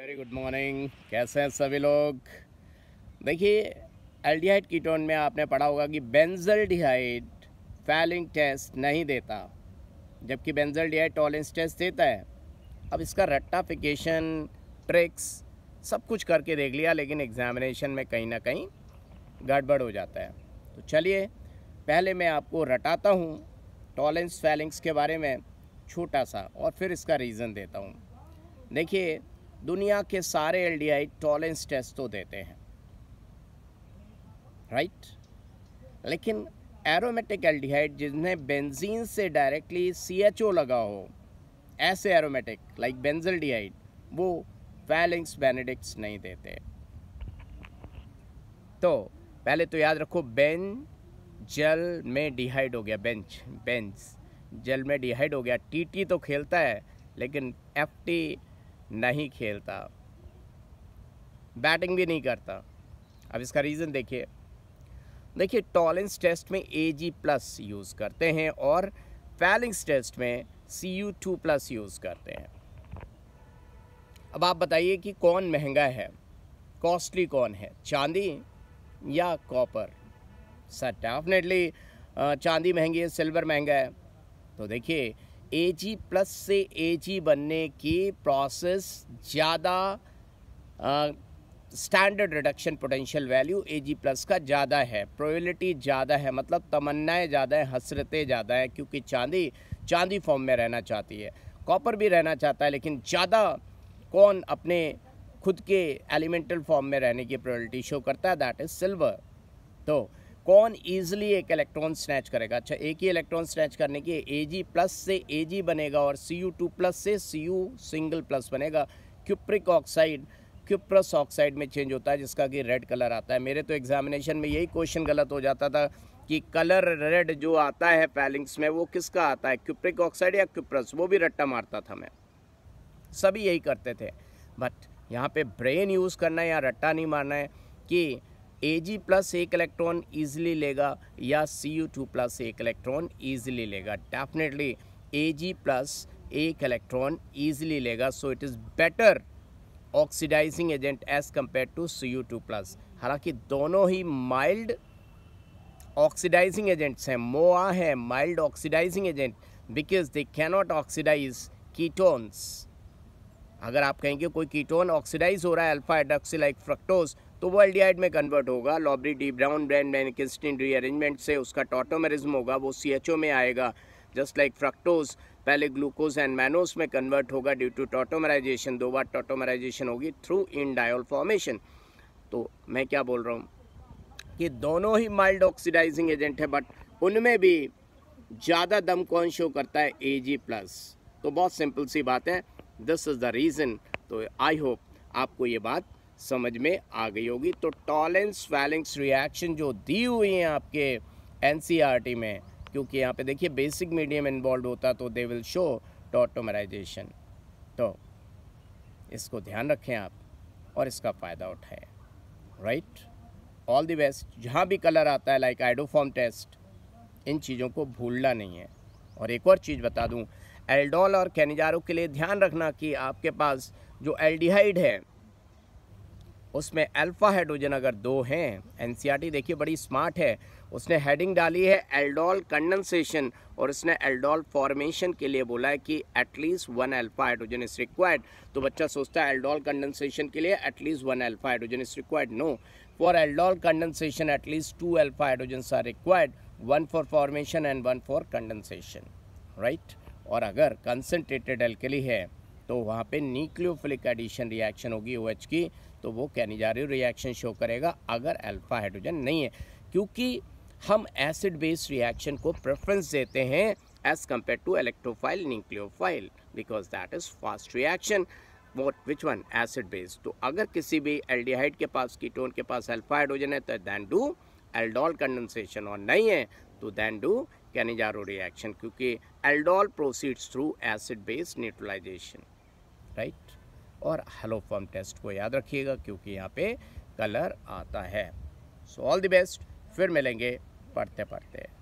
Very good morning कैसे हैं सभी लोग देखिए एल्डिहाइड कीटोन में आपने पढ़ा होगा कि बेंजल डिहाइड फैलिंग टेस्ट नहीं देता जबकि बेंजल डिहाइड टॉलेंस टेस्ट देता है अब इसका रट्टाफिकेशन ट्रिक्स सब कुछ करके देख लिया लेकिन एग्जामिनेशन में कहीं ना कहीं गड़बड़ हो जाता है तो चलिए पहले मैं आपको रटाता हूँ टॉलेंस फैलिंग्स के बारे में छोटा सा और फिर इसका रीज़न देता हूँ देखिए दुनिया के सारे aldehyde Tollens test तो देते हैं राइट right? लेकिन एरोमेटिक एल्डिहाइड जिन्हें बेंजीन से डायरेक्टली सी एच ओ लगा हो ऐसे एरोमेटिक लाइक बेंजल डिहाइड वो वैलिंग्स बेनेडिक्स नहीं देते तो पहले तो याद रखो बेन जल में डिहाइड हो गया बेंच बेंच जल में डिहाइड हो गया टीटी तो खेलता है लेकिन एफटी नहीं खेलता बैटिंग भी नहीं करता अब इसका रीज़न देखिए देखिए टॉलेंस टेस्ट में ए जी प्लस यूज़ करते हैं और फैलिंग्स टेस्ट में C U two plus use करते हैं अब आप बताइए कि कौन महंगा है कॉस्टली कौन है चांदी या कॉपर सर डेफिनेटली चांदी महंगी है सिल्वर महंगा है तो देखिए ए जी प्लस से ए जी बनने की प्रोसेस ज़्यादा standard reduction potential value A G plus का ज़्यादा है प्रोबेबिलिटी ज़्यादा है मतलब तमन्नाएँ ज़्यादा हैं हसरतें ज़्यादा हैं क्योंकि चांदी चांदी फॉर्म में रहना चाहती है कॉपर भी रहना चाहता है लेकिन ज़्यादा कौन अपने खुद के एलिमेंटल फॉर्म में रहने की प्रोबेबिलिटी शो करता है दैट इज़ सिल्वर तो कौन ईजिली एक इलेक्ट्रॉन स्नैच करेगा अच्छा एक ही इलेक्ट्रॉन स्नैच करने की ए जी प्लस से ए जी बनेगा और सी यू टू प्लस से सी यू सिंगल प्लस बनेगा क्यूप्रिक ऑक्साइड क्यूप्रस ऑक्साइड में चेंज होता है जिसका कि रेड कलर आता है मेरे तो एग्जामिनेशन में यही क्वेश्चन गलत हो जाता था कि कलर रेड जो आता है पैलिंग्स में वो किसका आता है क्यूप्रिक ऑक्साइड या क्यूप्रस वो भी रट्टा मारता था मैं सभी यही करते थे बट यहाँ पे ब्रेन यूज़ करना है या रट्टा नहीं मारना है कि ए जी प्लस एक इलेक्ट्रॉन ईजिली लेगा या सी यू टू प्लस एक इलेक्ट्रॉन ईजिली लेगा डेफिनेटली ए जी प्लस एक इलेक्ट्रॉन ईजिली लेगा so it is better oxidising agent as compare to C U two plus हालांकि दोनों ही माइल्ड ऑक्सीडाइजिंग एजेंट्स हैं मोआ है mild oxidising agent because they cannot oxidise ketones अगर आप कहेंगे कोई कीटोन ऑक्सीडाइज हो रहा है अल्फा एडक्सी लाइक फ्रक्टोज तो वो एल्डिहाइड e में कन्वर्ट होगा लॉबरी डी ब्राउन ब्रैंड किस्टिन रीअरेंजमेंट से उसका टॉटोमेरिज्म होगा वो सी एच ओ में आएगा जस्ट लाइक फ्रक्टोज पहले ग्लूकोज एंड मैनोज में कन्वर्ट होगा ड्यू टू टोटोमराइजेशन दो बार टोटोमराइजेशन होगी थ्रू इन डायल फॉर्मेशन तो मैं क्या बोल रहा हूँ कि दोनों ही माइल्ड ऑक्सीडाइजिंग एजेंट है बट उनमें भी ज़्यादा दम कौन शो करता है ए जी प्लस तो बहुत सिंपल सी बात है दिस इज़ द रीज़न तो आई होप आपको ये बात समझ में आ गई होगी तो टॉल एंड स्वेलिंग्स रिएक्शन जो दी हुई हैं आपके एन e में क्योंकि यहाँ पे देखिए बेसिक मीडियम इन्वॉल्व होता तो दे विल शो टोटोमराइजेशन तो इसको ध्यान रखें आप और इसका फ़ायदा उठाएं राइट ऑल द बेस्ट जहाँ भी कलर आता है लाइक आइडोफॉर्म टेस्ट इन चीज़ों को भूलना नहीं है और एक और चीज़ बता दूँ एल्डोल और कैनिजारो के लिए ध्यान रखना कि आपके पास जो एल्डिहाइड है उसमें अल्फ़ा हाइड्रोजन अगर दो हैं एनसीईआरटी e देखिए बड़ी स्मार्ट है उसने हेडिंग डाली है एल्डोल कंडेंसेशन और इसने एल्डोल फॉर्मेशन के लिए बोला है कि at least one alpha hydrogen is required तो बच्चा सोचता है एल्डोल कंडेंसेशन के लिए at least one alpha hydrogen is required no for aldol condensation at least two alpha hydrogen are required one for formation and one for condensation right और अगर concentrated alkali है तो वहाँ पे न्यूक्लियोफिलिक एडिशन रिएक्शन होगी ओ OH की तो वो कैनिजारियो रिएक्शन शो करेगा अगर अल्फ़ा हाइड्रोजन नहीं है क्योंकि हम एसिड बेस रिएक्शन को प्रेफरेंस देते हैं as compare to electrophile nucleophile because that is fast reaction what which one acid base तो अगर किसी भी एल्डिहाइड के पास कीटोन के पास अल्फा हाइड्रोजन है तो दैन डू एल्डोल कंडेंसेशन और नहीं है तो दैन डू कैनिजारो रिएक्शन क्योंकि aldol proceeds through acid base neutralisation right और हेलो फॉर्म टेस्ट को याद रखिएगा क्योंकि यहाँ पे कलर आता है सो ऑल द बेस्ट फिर मिलेंगे पढ़ते पढ़ते